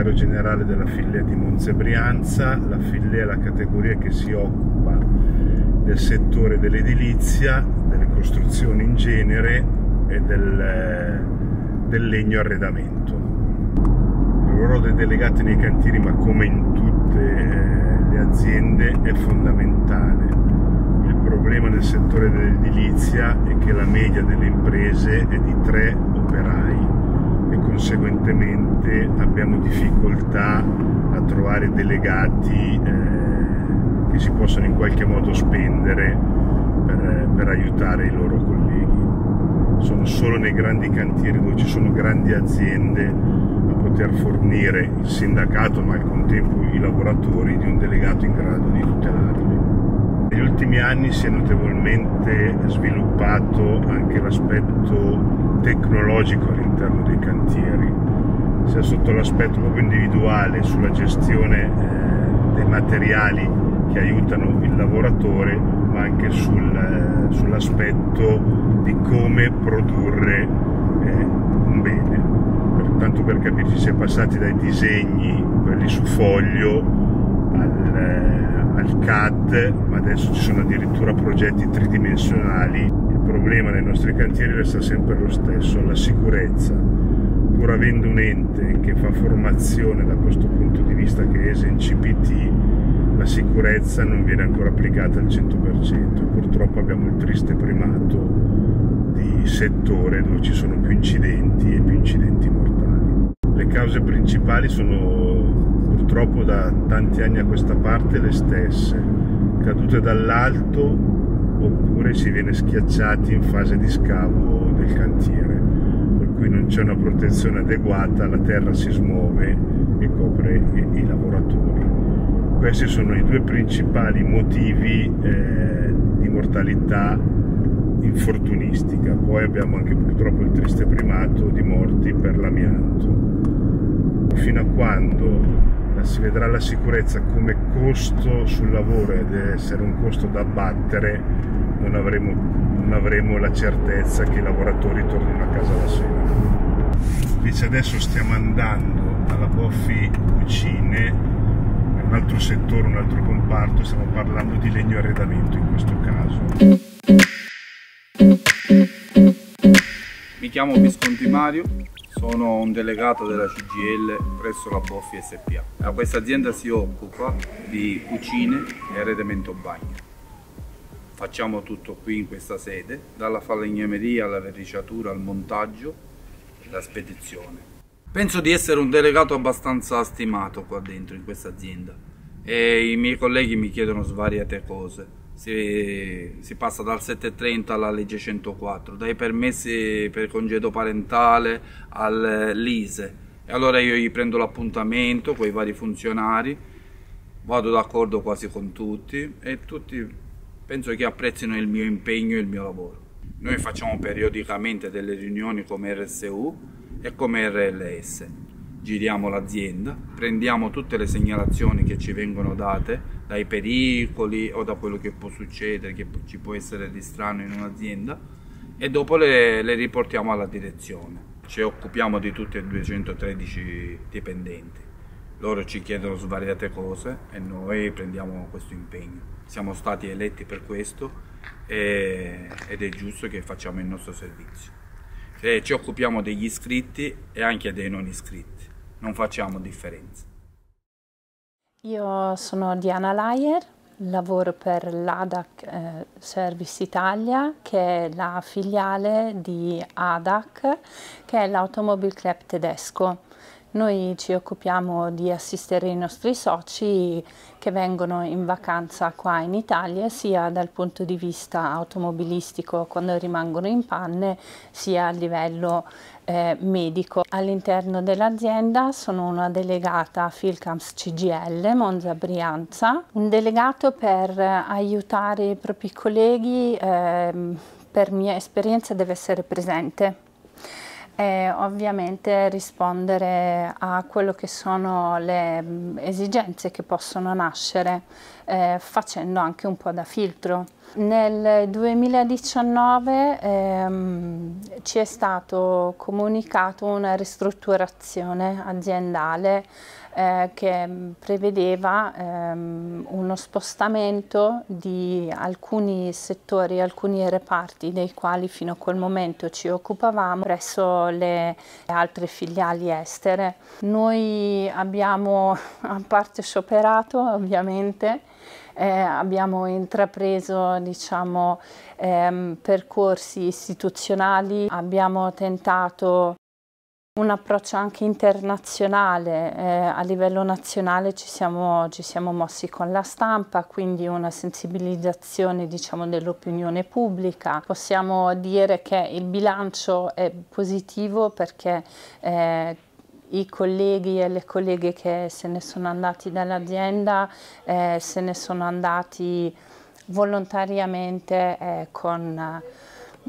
segretario generale della filiera di Monzebrianza, la filiera è la categoria che si occupa del settore dell'edilizia, delle costruzioni in genere e del, eh, del legno arredamento. Il ruolo dei delegati nei cantieri, ma come in tutte eh, le aziende, è fondamentale Il problema nel settore dell'edilizia è che la media delle imprese è di tre operai e conseguentemente abbiamo difficoltà a trovare delegati eh, che si possano in qualche modo spendere per, per aiutare i loro colleghi. Sono solo nei grandi cantieri dove ci sono grandi aziende a poter fornire il sindacato ma al contempo i lavoratori di un delegato in grado di tutelarli. Negli ultimi anni si è notevolmente sviluppato anche l'aspetto tecnologico all'interno dei cantieri, sia sotto l'aspetto proprio individuale, sulla gestione eh, dei materiali che aiutano il lavoratore, ma anche sul, eh, sull'aspetto di come produrre eh, un bene. tanto per capirci, si è passati dai disegni, quelli su foglio, al, al CAD, ma adesso ci sono addirittura progetti tridimensionali il problema nei nostri cantieri resta sempre lo stesso, la sicurezza. Pur avendo un ente che fa formazione da questo punto di vista, che è SNCPT, la sicurezza non viene ancora applicata al 100%. Purtroppo abbiamo il triste primato di settore dove ci sono più incidenti e più incidenti mortali. Le cause principali sono purtroppo da tanti anni a questa parte le stesse, cadute dall'alto oppure si viene schiacciati in fase di scavo del cantiere, per cui non c'è una protezione adeguata, la terra si smuove e copre i, i lavoratori. Questi sono i due principali motivi eh, di mortalità infortunistica, poi abbiamo anche purtroppo il triste primato di morti per l'amianto. Fino a quando si vedrà la sicurezza come costo sul lavoro ed essere un costo da abbattere non avremo, non avremo la certezza che i lavoratori tornino a casa la sera. Invece adesso stiamo andando alla Boffi Cucine è un altro settore, un altro comparto, stiamo parlando di legno arredamento in questo caso. Mi chiamo Visconti Mario, sono un delegato della CGL presso la Boffi SPA. A questa azienda si occupa di cucine e arredamento bagno. Facciamo tutto qui in questa sede, dalla falegnameria alla verniciatura, al montaggio e alla spedizione. Penso di essere un delegato abbastanza stimato qua dentro in questa azienda e i miei colleghi mi chiedono svariate cose. Si, si, passa dal 730 alla legge 104, dai permessi per congedo parentale all'ISE. E allora io gli prendo l'appuntamento con i vari funzionari, vado d'accordo quasi con tutti e tutti penso che apprezzino il mio impegno e il mio lavoro. Noi facciamo periodicamente delle riunioni come RSU e come RLS. Giriamo l'azienda, prendiamo tutte le segnalazioni che ci vengono date dai pericoli o da quello che può succedere, che ci può essere di strano in un'azienda e dopo le, le riportiamo alla direzione. Ci occupiamo di tutti e 213 dipendenti loro ci chiedono svariate cose e noi prendiamo questo impegno. Siamo stati eletti per questo e, ed è giusto che facciamo il nostro servizio. E ci occupiamo degli iscritti e anche dei non iscritti, non facciamo differenza. Io sono Diana Laier, lavoro per l'ADAC eh, Service Italia, che è la filiale di ADAC, che è l'Automobile Club tedesco noi ci occupiamo di assistere i nostri soci che vengono in vacanza qua in Italia sia dal punto di vista automobilistico quando rimangono in panne sia a livello eh, medico. All'interno dell'azienda sono una delegata a Filcamps CGL Monza Brianza, un delegato per aiutare i propri colleghi eh, per mia esperienza deve essere presente e ovviamente rispondere a quello che sono le mm, esigenze che possono nascere eh, facendo anche un po' da filtro. Nel 2019 ehm, ci è stato comunicato una ristrutturazione aziendale eh, che mm, prevedeva ehm, uno spostamento di alcuni settori, alcuni reparti dei quali fino a quel momento ci occupavamo presso le altre filiali estere. Noi abbiamo a parte scioperato ovviamente, eh, abbiamo intrapreso diciamo, ehm, percorsi istituzionali, abbiamo tentato un approccio anche internazionale, eh, a livello nazionale ci siamo, ci siamo, mossi con la stampa, quindi una sensibilizzazione diciamo, dell'opinione pubblica. Possiamo dire che il bilancio è positivo perché eh, i colleghi e le colleghe che se ne sono andati dall'azienda eh, se ne sono andati volontariamente eh, con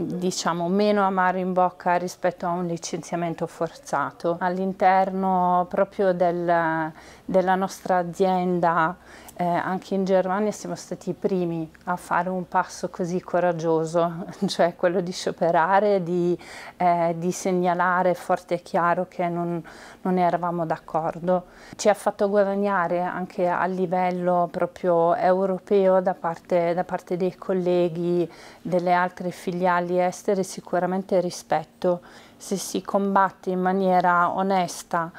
diciamo meno amaro in bocca rispetto a un licenziamento forzato. All'interno proprio del, della nostra azienda eh, anche in Germania siamo stati i primi a fare un passo così coraggioso, cioè quello di scioperare, di, eh, di segnalare forte e chiaro che non, non eravamo d'accordo. Ci ha fatto guadagnare anche a livello proprio europeo da parte, da parte dei colleghi delle altre filiali estere sicuramente rispetto. Se si combatte in maniera onesta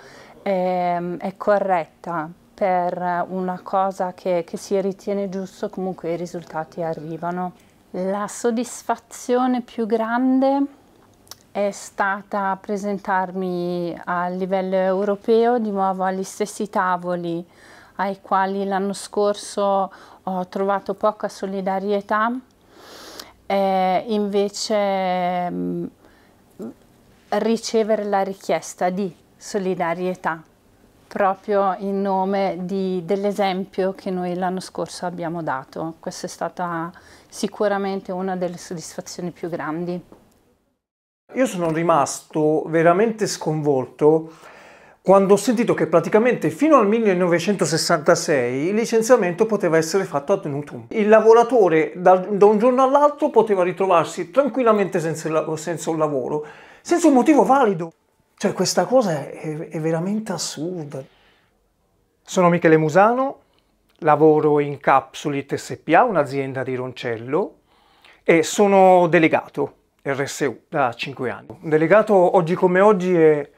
e, ehm, e corretta per una cosa che, che si ritiene giusto, comunque i risultati arrivano. La soddisfazione più grande è stata presentarmi a livello europeo di nuovo agli stessi tavoli ai quali l'anno scorso ho trovato poca solidarietà, eh, invece mh, mm, ricevere la richiesta di solidarietà proprio in nome dell'esempio che noi l'anno scorso abbiamo dato. Questa è stata sicuramente una delle soddisfazioni più grandi. Io sono rimasto veramente sconvolto quando ho sentito che praticamente fino al 1966 il licenziamento poteva essere fatto ad nutum. Il lavoratore da, da un giorno all'altro poteva ritrovarsi tranquillamente senza, senza un lavoro, senza un motivo valido. Cioè questa cosa è, è veramente assurda. Sono Michele Musano, lavoro in Capsulit SPA, un'azienda di Roncello, e sono delegato RSU da 5 anni. Un delegato oggi come oggi è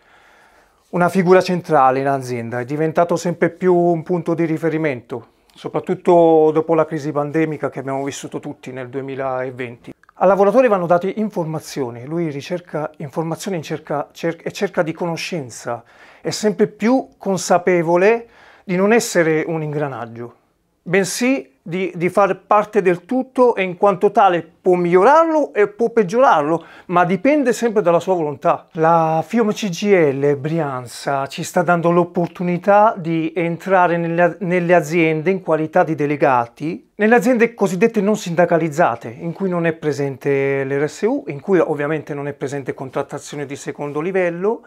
una figura centrale in azienda, è diventato sempre più un punto di riferimento, soprattutto dopo la crisi pandemica che abbiamo vissuto tutti nel 2020. Al lavoratore vanno date informazioni, lui ricerca informazioni cerca, cerca, e cerca di conoscenza, è sempre più consapevole di non essere un ingranaggio, bensì di, di far parte del tutto e in quanto tale può migliorarlo e può peggiorarlo, ma dipende sempre dalla sua volontà. La FIOM CGL Brianza ci sta dando l'opportunità di entrare nelle, nelle aziende in qualità di delegati, nelle aziende cosiddette non sindacalizzate, in cui non è presente l'RSU, in cui ovviamente non è presente contrattazione di secondo livello,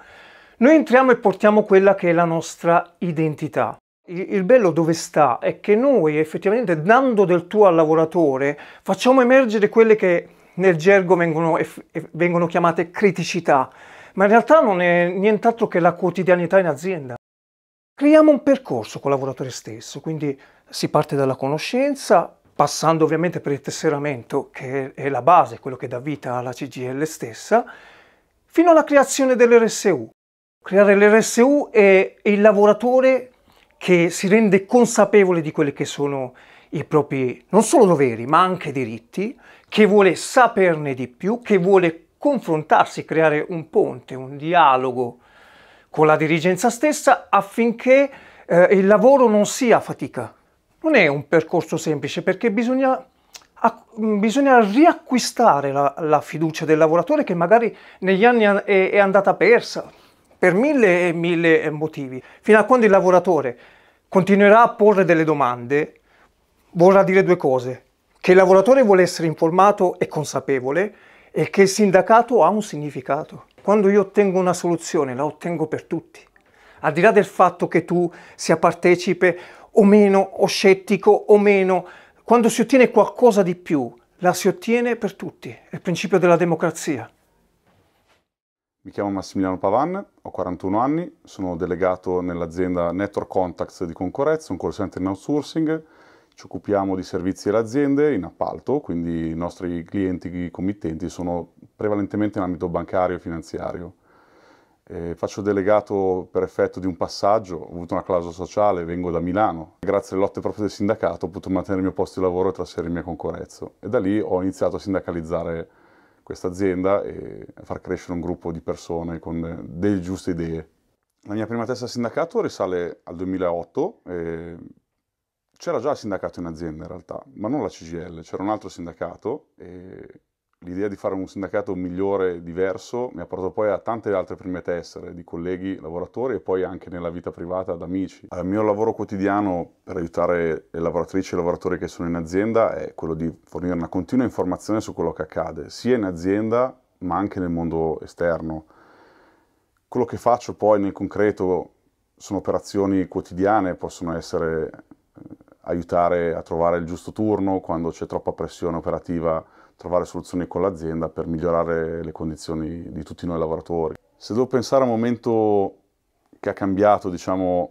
noi entriamo e portiamo quella che è la nostra identità. Il bello dove sta è che noi effettivamente dando del tuo al lavoratore facciamo emergere quelle che nel gergo vengono, vengono chiamate criticità, ma in realtà non è nient'altro che la quotidianità in azienda. Creiamo un percorso col lavoratore stesso, quindi si parte dalla conoscenza, passando ovviamente per il tesseramento, che è la base, quello che dà vita alla CGL stessa, fino alla creazione dell'RSU. Creare l'RSU è il lavoratore che si rende consapevole di quelli che sono i propri non solo doveri ma anche diritti, che vuole saperne di più, che vuole confrontarsi, creare un ponte, un dialogo con la dirigenza stessa affinché eh, il lavoro non sia fatica. Non è un percorso semplice perché bisogna, bisogna riacquistare la, la, fiducia del lavoratore che magari negli anni è, è andata persa, per mille e mille eh, motivi. Fino a quando il lavoratore continuerà a porre delle domande, vorrà dire due cose. Che il lavoratore vuole essere informato e consapevole e che il sindacato ha un significato. Quando io ottengo una soluzione, la ottengo per tutti. Al di là del fatto che tu sia partecipe o meno, o scettico o meno, quando si ottiene qualcosa di più, la si ottiene per tutti. È il principio della democrazia. Mi chiamo Massimiliano Pavan, ho 41 anni, sono delegato nell'azienda Network Contacts di Concorezza, un call center in outsourcing. Ci occupiamo di servizi alle aziende in appalto, quindi i nostri clienti i committenti sono prevalentemente in ambito bancario e finanziario. Eh, faccio delegato per effetto di un passaggio, ho avuto una clausola sociale, vengo da Milano. Grazie alle lotte proprio del sindacato ho potuto mantenere il mio posto di lavoro e trasferirmi a Concorezzo. E da lì ho iniziato a sindacalizzare questa azienda e far crescere un gruppo di persone con delle giuste idee. La mia prima testa a sindacato risale al 2008, c'era già il sindacato in azienda in realtà, ma non la CGL, c'era un altro sindacato e l'idea di fare un sindacato migliore, diverso, mi ha portato poi a tante altre prime tessere di colleghi, lavoratori e poi anche nella vita privata ad amici. Il mio lavoro quotidiano per aiutare le lavoratrici e i lavoratori che sono in azienda è quello di fornire una continua informazione su quello che accade, sia in azienda ma anche nel mondo esterno. Quello che faccio poi nel concreto sono operazioni quotidiane, possono essere eh, aiutare a trovare il giusto turno quando c'è troppa pressione operativa trovare soluzioni con l'azienda per migliorare le condizioni di tutti noi lavoratori. Se devo pensare a un momento che ha cambiato, diciamo,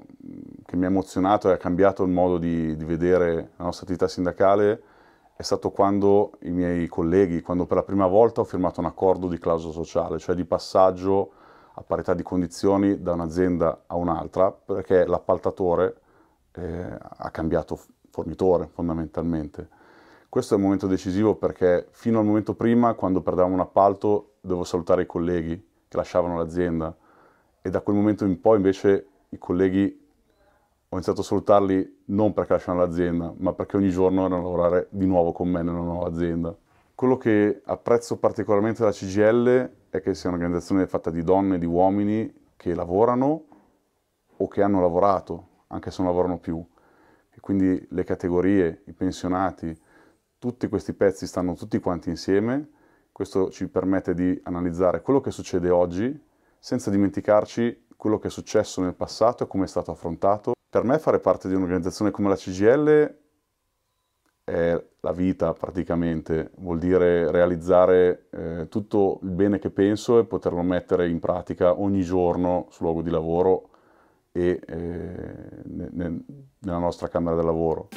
che mi ha emozionato e ha cambiato il modo di, di vedere la nostra attività sindacale, è stato quando i miei colleghi, quando per la prima volta ho firmato un accordo di clausola sociale, cioè di passaggio a parità di condizioni da un'azienda a un'altra, perché l'appaltatore eh, ha cambiato fornitore fondamentalmente. Questo è un momento decisivo perché fino al momento prima, quando perdevamo un appalto, dovevo salutare i colleghi che lasciavano l'azienda e da quel momento in poi invece i colleghi ho iniziato a salutarli non perché lasciavano l'azienda, ma perché ogni giorno erano a lavorare di nuovo con me nella nuova azienda. Quello che apprezzo particolarmente della CGL è che sia un'organizzazione fatta di donne e di uomini che lavorano o che hanno lavorato, anche se non lavorano più. E quindi le categorie, i pensionati, tutti questi pezzi stanno tutti quanti insieme, questo ci permette di analizzare quello che succede oggi senza dimenticarci quello che è successo nel passato e come è stato affrontato. Per me fare parte di un'organizzazione come la CGL è la vita praticamente, vuol dire realizzare eh, tutto il bene che penso e poterlo mettere in pratica ogni giorno sul luogo di lavoro e eh, ne, ne, nella nostra Camera del Lavoro.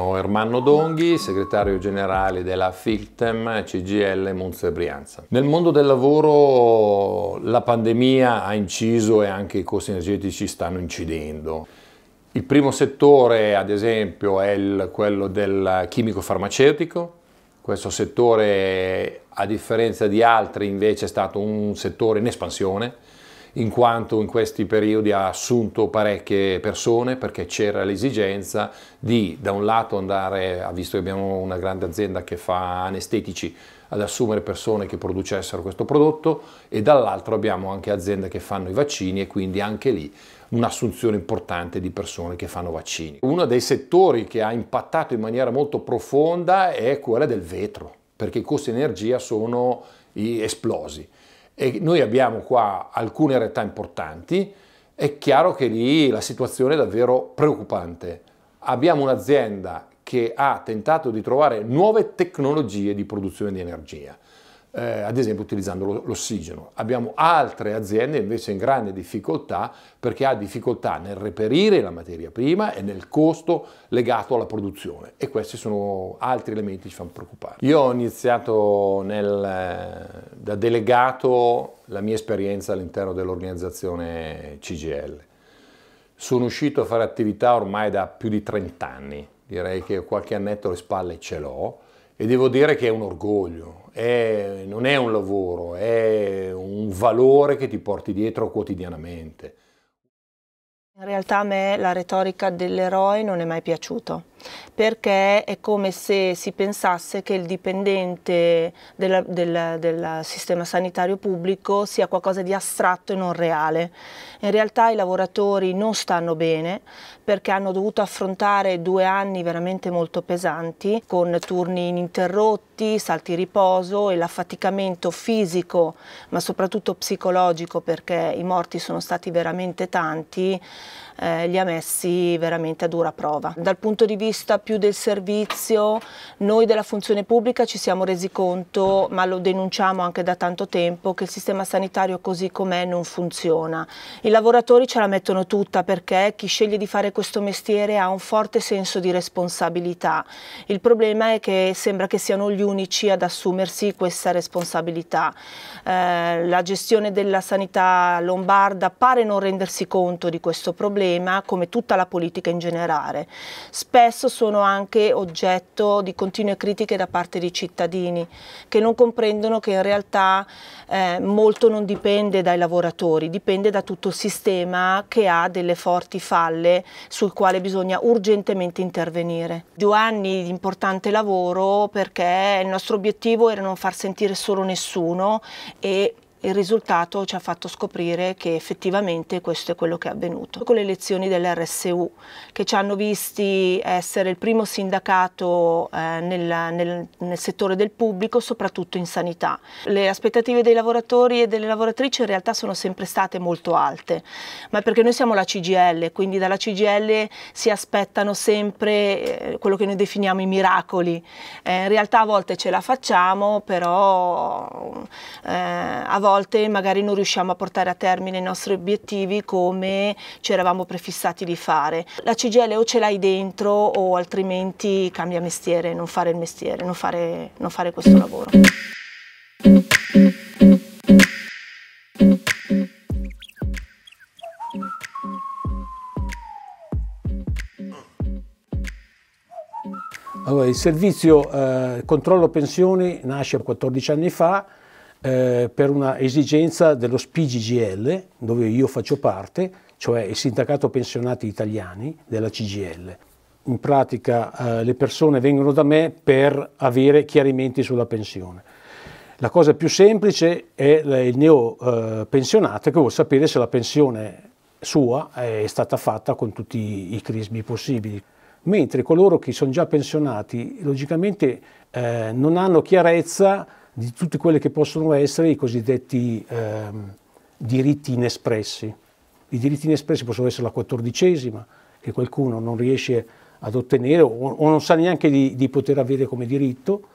sono Ermanno Donghi, segretario generale della Filtem CGL Monza Brianza. Nel mondo del lavoro la pandemia ha inciso e anche i costi energetici stanno incidendo. Il primo settore, ad esempio, è il, quello del chimico farmaceutico. Questo settore, a differenza di altri, invece è stato un settore in espansione in quanto in questi periodi ha assunto parecchie persone perché c'era l'esigenza di da un lato andare, visto che abbiamo una grande azienda che fa anestetici, ad assumere persone che producessero questo prodotto e dall'altro abbiamo anche aziende che fanno i vaccini e quindi anche lì un'assunzione importante di persone che fanno vaccini. Uno dei settori che ha impattato in maniera molto profonda è quello del vetro, perché i costi di energia sono esplosi. E noi abbiamo qua alcune realtà importanti, è chiaro che lì la situazione è davvero preoccupante. Abbiamo un'azienda che ha tentato di trovare nuove tecnologie di produzione di energia eh, ad esempio utilizzando l'ossigeno. Abbiamo altre aziende invece in grande difficoltà perché ha difficoltà nel reperire la materia prima e nel costo legato alla produzione e questi sono altri elementi che ci fanno preoccupare. Io ho iniziato nel, eh, da delegato la mia esperienza all'interno dell'organizzazione CGL. Sono uscito a fare attività ormai da più di 30 anni, direi che qualche annetto alle spalle ce l'ho e devo dire che è un orgoglio, è, non è un lavoro, è un valore che ti porti dietro quotidianamente. In realtà a me la retorica dell'eroe non è mai piaciuto perché è come se si pensasse che il dipendente del sistema sanitario pubblico sia qualcosa di astratto e non reale. In realtà i lavoratori non stanno bene perché hanno dovuto affrontare due anni veramente molto pesanti con turni ininterrotti, salti riposo e l'affaticamento fisico ma soprattutto psicologico perché i morti sono stati veramente tanti eh, li ha messi veramente a dura prova. Dal punto di vista più del servizio, noi della funzione pubblica ci siamo resi conto, ma lo denunciamo anche da tanto tempo, che il sistema sanitario così com'è non funziona. I lavoratori ce la mettono tutta perché chi sceglie di fare questo mestiere ha un forte senso di responsabilità. Il problema è che sembra che siano gli unici ad assumersi questa responsabilità. Eh, la gestione della sanità lombarda pare non rendersi conto di questo problema tema come tutta la politica in generale. Spesso sono anche oggetto di continue critiche da parte di cittadini che non comprendono che in realtà eh, molto non dipende dai lavoratori, dipende da tutto il sistema che ha delle forti falle sul quale bisogna urgentemente intervenire. Due anni di importante lavoro perché il nostro obiettivo era non far sentire solo nessuno e il risultato ci ha fatto scoprire che effettivamente questo è quello che è avvenuto. Con le elezioni dell'RSU che ci hanno visti essere il primo sindacato eh, nel, nel, nel, settore del pubblico, soprattutto in sanità. Le aspettative dei lavoratori e delle lavoratrici in realtà sono sempre state molto alte, ma perché noi siamo la CGL, quindi dalla CGL si aspettano sempre eh, quello che noi definiamo i miracoli. Eh, in realtà a volte ce la facciamo, però eh, a volte volte magari non riusciamo a portare a termine i nostri obiettivi come ci eravamo prefissati di fare. La CGL o ce l'hai dentro o altrimenti cambia mestiere, non fare il mestiere, non fare, non fare questo lavoro. Allora, il servizio eh, controllo pensioni nasce 14 anni fa eh, per una esigenza dello SPGGL, dove io faccio parte, cioè il sindacato pensionati italiani della CGL. In pratica eh, le persone vengono da me per avere chiarimenti sulla pensione. La cosa più semplice è il neo eh, pensionato che vuole sapere se la pensione sua è stata fatta con tutti i crismi possibili mentre coloro che sono già pensionati logicamente eh, non hanno chiarezza di tutti quelli che possono essere i cosiddetti ehm, diritti inespressi. I diritti inespressi possono essere la quattordicesima, che qualcuno non riesce ad ottenere o, o non sa neanche di, di, poter avere come diritto,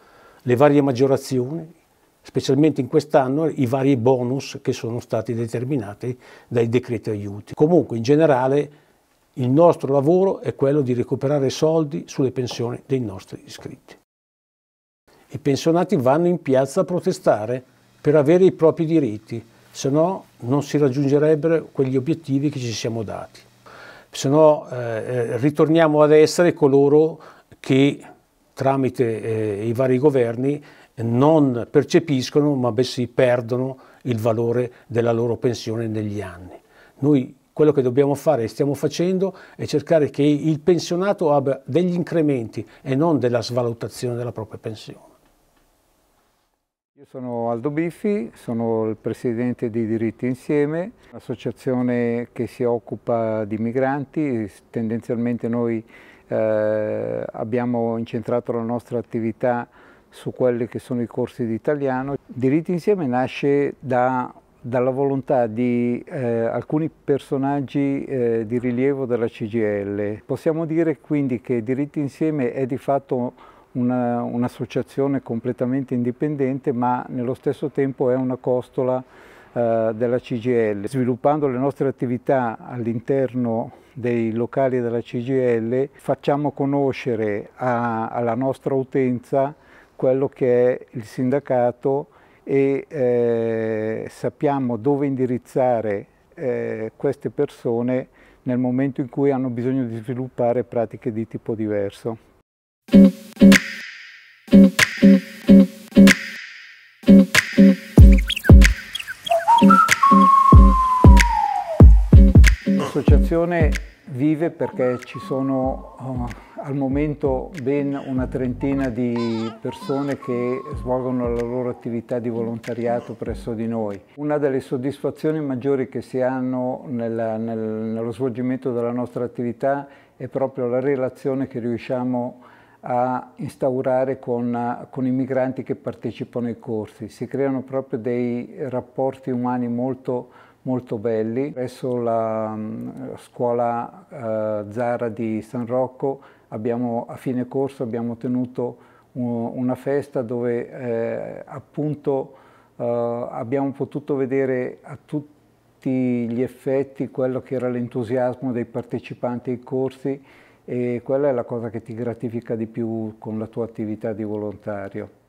le varie maggiorazioni, specialmente in quest'anno i vari bonus che sono stati determinati dai decreti aiuti. Comunque in generale il nostro lavoro è quello di recuperare soldi sulle pensioni dei nostri iscritti i pensionati vanno in piazza a protestare per avere i propri diritti, se no non si raggiungerebbero quegli obiettivi che ci siamo dati. Se no eh, eh, ritorniamo ad essere coloro che tramite eh, i vari governi non percepiscono ma bensì perdono il valore della loro pensione negli anni. Noi quello che dobbiamo fare e stiamo facendo è cercare che il pensionato abbia degli incrementi e non della svalutazione della propria pensione sono Aldo Biffi, sono il presidente di Diritti Insieme, associazione che si occupa di migranti, tendenzialmente noi eh, abbiamo incentrato la nostra attività su quelli che sono i corsi di italiano. Diritti Insieme nasce da, dalla volontà di eh, alcuni personaggi eh, di rilievo della CGL. Possiamo dire quindi che Diritti Insieme è di fatto un'associazione completamente indipendente ma nello stesso tempo è una costola eh, della CGL. Sviluppando le nostre attività all'interno dei locali della CGL facciamo conoscere a, alla nostra utenza quello che è il sindacato e eh, sappiamo dove indirizzare eh, queste persone nel momento in cui hanno bisogno di sviluppare pratiche di tipo diverso. associazione vive perché ci sono uh, al momento ben una trentina di persone che svolgono la loro attività di volontariato presso di noi. Una delle soddisfazioni maggiori che si hanno nella, nel, nello svolgimento della nostra attività è proprio la relazione che riusciamo a instaurare con, con i migranti che partecipano ai corsi. Si creano proprio dei rapporti umani molto molto belli. Presso la scuola eh, Zara di San Rocco abbiamo, a fine corso abbiamo tenuto un, una festa dove eh, appunto eh, abbiamo potuto vedere a tutti gli effetti quello che era l'entusiasmo dei partecipanti ai corsi e quella è la cosa che ti gratifica di più con la tua attività di volontario.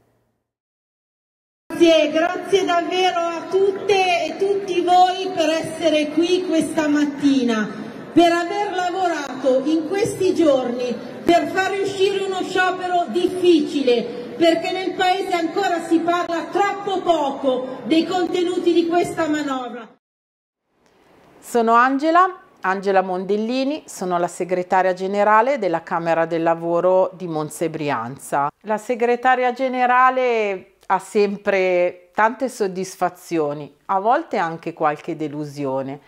Grazie, grazie davvero a tutte e tutti voi per essere qui questa mattina, per aver lavorato in questi giorni, per far uscire uno sciopero difficile, perché nel Paese ancora si parla troppo poco dei contenuti di questa manovra. Sono Angela, Angela Mondellini, sono la segretaria generale della Camera del Lavoro di Monsebrianza. La segretaria generale ha sempre tante soddisfazioni, a volte anche qualche delusione,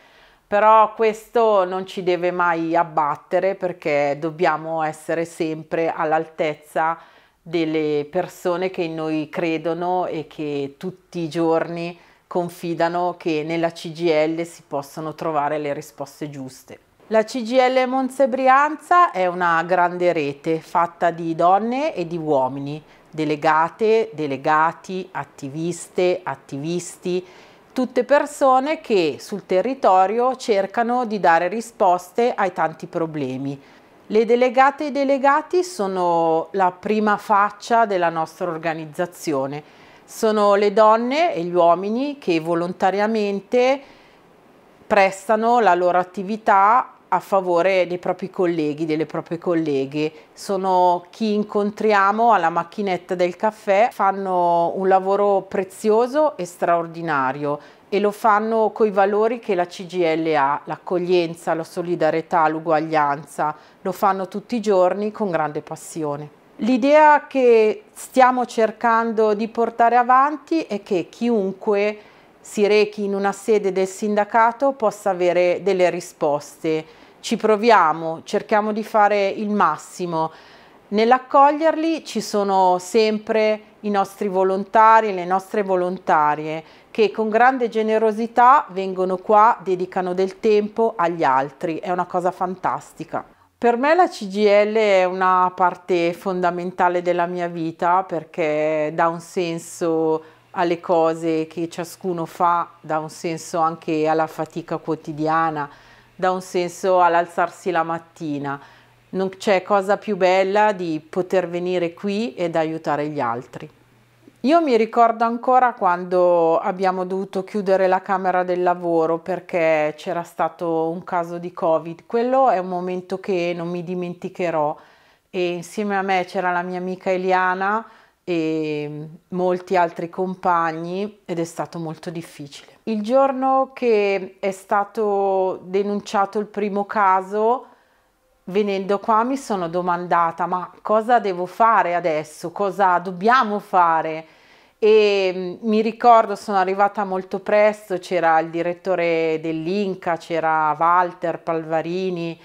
però questo non ci deve mai abbattere perché dobbiamo essere sempre all'altezza delle persone che in noi credono e che tutti i giorni confidano che nella CGL si possono trovare le risposte giuste. La CGL Monse Brianza è una grande rete fatta di donne e di uomini delegate, delegati, attiviste, attivisti, tutte persone che sul territorio cercano di dare risposte ai tanti problemi. Le delegate e i delegati sono la prima faccia della nostra organizzazione. Sono le donne e gli uomini che volontariamente prestano la loro attività a favore dei propri colleghi, delle proprie colleghe. Sono chi incontriamo alla macchinetta del caffè, fanno un lavoro prezioso e straordinario e lo fanno coi valori che la CGL ha, l'accoglienza, la solidarietà, l'uguaglianza, lo fanno tutti i giorni con grande passione. L'idea che stiamo cercando di portare avanti è che chiunque si rechi in una sede del sindacato possa avere delle risposte. Ci proviamo, cerchiamo di fare il massimo. Nell'accoglierli ci sono sempre i nostri volontari, le nostre volontarie che con grande generosità vengono qua, dedicano del tempo agli altri, è una cosa fantastica. Per me la CGL è una parte fondamentale della mia vita perché dà un senso alle cose che ciascuno fa, dà un senso anche alla fatica quotidiana, dà un senso all'alzarsi la mattina. Non c'è cosa più bella di poter venire qui ed aiutare gli altri. Io mi ricordo ancora quando abbiamo dovuto chiudere la Camera del Lavoro perché c'era stato un caso di Covid. Quello è un momento che non mi dimenticherò e insieme a me c'era la mia amica Eliana e molti altri compagni ed è stato molto difficile. Il giorno che è stato denunciato il primo caso, venendo qua mi sono domandata ma cosa devo fare adesso, cosa dobbiamo fare? E mm, mi ricordo sono arrivata molto presto, c'era il direttore dell'Inca, c'era Walter Palvarini,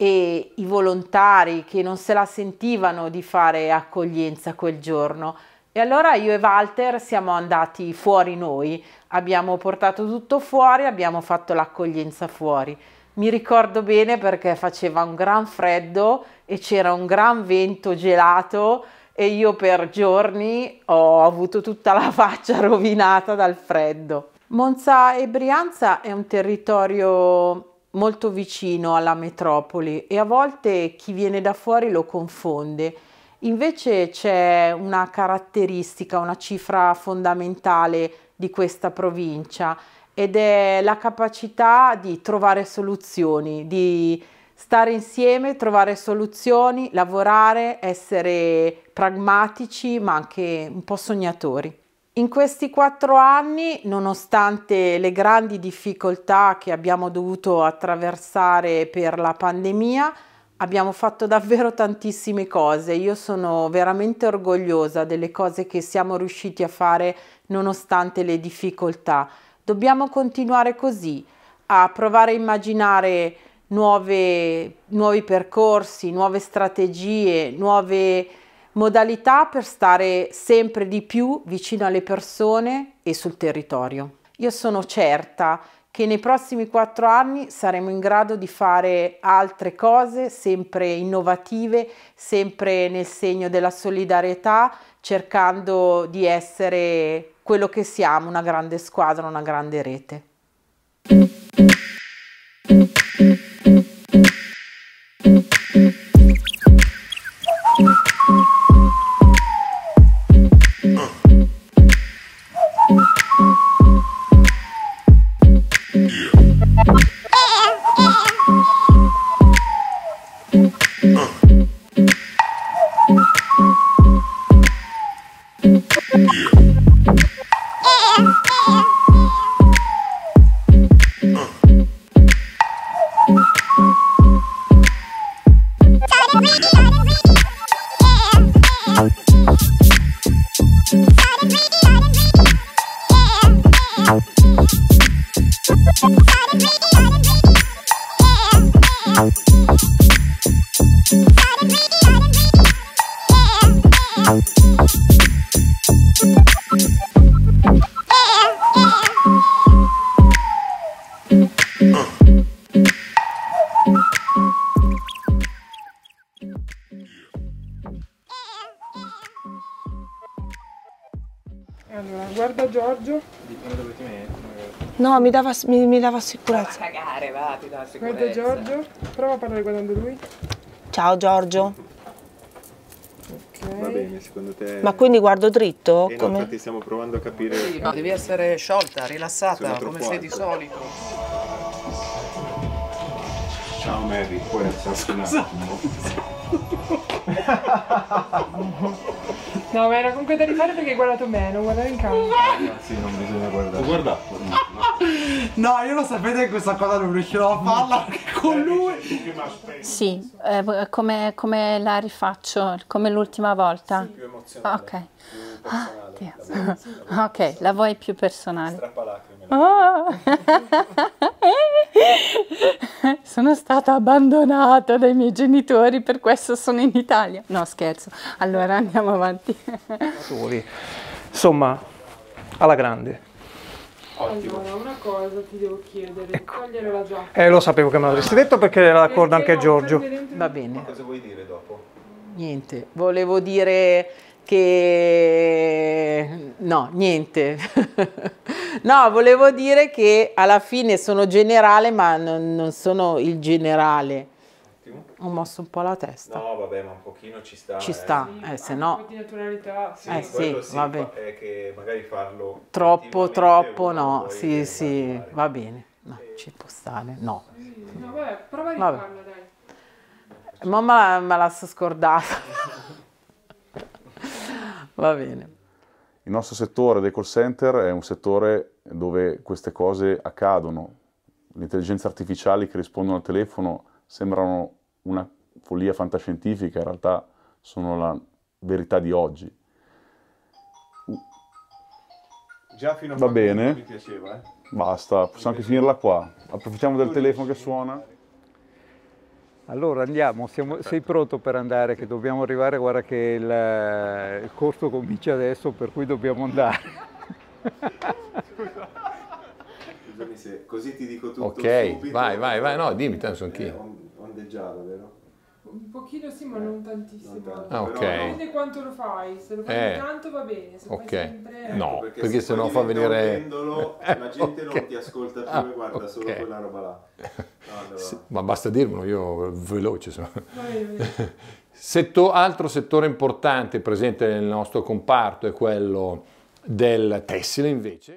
e i volontari che non se la sentivano di fare accoglienza quel giorno. E allora io e Walter siamo andati fuori noi, abbiamo portato tutto fuori, abbiamo fatto l'accoglienza fuori. Mi ricordo bene perché faceva un gran freddo e c'era un gran vento gelato e io per giorni ho avuto tutta la faccia rovinata dal freddo. Monza e Brianza è un territorio molto vicino alla metropoli e a volte chi viene da fuori lo confonde. Invece c'è una caratteristica, una cifra fondamentale di questa provincia ed è la capacità di trovare soluzioni, di stare insieme, trovare soluzioni, lavorare, essere pragmatici ma anche un po' sognatori. In questi quattro anni, nonostante le grandi difficoltà che abbiamo dovuto attraversare per la pandemia, abbiamo fatto davvero tantissime cose. Io sono veramente orgogliosa delle cose che siamo riusciti a fare nonostante le difficoltà. Dobbiamo continuare così, a provare a immaginare nuove, nuovi percorsi, nuove strategie, nuove modalità per stare sempre di più vicino alle persone e sul territorio. Io sono certa che nei prossimi quattro anni saremo in grado di fare altre cose sempre innovative, sempre nel segno della solidarietà, cercando di essere quello che siamo, una grande squadra, una grande rete. Giorgio? Dipende dove ti metti. No, mi dava, mi, mi dava sicurezza. Prova a cagare, va, ti dava sicurezza. Guarda Giorgio, prova a parlare guardando lui. Ciao Giorgio. Okay. Va bene, secondo te... Ma quindi guardo dritto? Eh no, come... stiamo provando a capire... no, devi essere sciolta, rilassata, come sei di solito. Ciao Mary, puoi alzarti un attimo? no, ma era comunque da rifare perché hai guardato me, non guardare in camera. Sì, non bisogna guardare. Ho guardato. No, io lo sapete che questa cosa non riuscirò a farla mm. con eh, lui. Sì, eh, come, come, la rifaccio, come l'ultima volta. Sì, più ah, emozionale. Ok. Più ah, Dio. ok, la vuoi più personale. Strappalacrime. Oh. sono stata abbandonata dai miei genitori, per questo sono in Italia. No, scherzo. Allora andiamo avanti. Insomma, alla grande. Ottimo. Allora, una cosa ti devo chiedere, ecco. togliere la giacca. Eh, lo sapevo che me l'avresti detto perché era d'accordo anche no, Giorgio. Va bene. Cosa vuoi dire dopo? Niente, volevo dire che no, niente. no, volevo dire che alla fine sono generale, ma non, non sono il generale. Ottimo. Ho mosso un po' la testa. No, vabbè, ma un pochino ci sta. Ci eh. sta, sì, eh, se no. Un po' di naturalità. Sì, eh, sì, vabbè. È che magari farlo. Troppo, troppo, no. Sì, sì, va bene. No, e... ci può stare. No. no vabbè, prova a rifarla, dai. Ma me la, la so scordata. Va bene. Il nostro settore dei call center è un settore dove queste cose accadono. Le intelligenze artificiali che rispondono al telefono sembrano una follia fantascientifica, in realtà sono la verità di oggi. Già fino a Va bene. Mi piaceva, eh? Basta, possiamo anche finirla qua. Approfittiamo del telefono che suona. Allora andiamo, Siamo, sei pronto per andare che dobbiamo arrivare, guarda che il, eh, il corso comincia adesso per cui dobbiamo andare. Scusami se così ti dico tutto Ok, subito. vai, vai, vai, no, dimmi, tanto sono eh, chi. Eh, ondeggiato, vero? Un pochino sì, ma eh, non tantissimo. Non tanto. Ah, ok. Dipende quanto lo fai. Se lo fai eh. tanto va bene, se okay. sempre... No, ecco, perché, perché se no fa venire... Vendolo, la gente okay. non ti ascolta più ah, e guarda okay. solo quella roba là. No, sì, ma basta dirmelo, io veloce sono. Setto, altro settore importante presente nel nostro comparto è quello del tessile invece.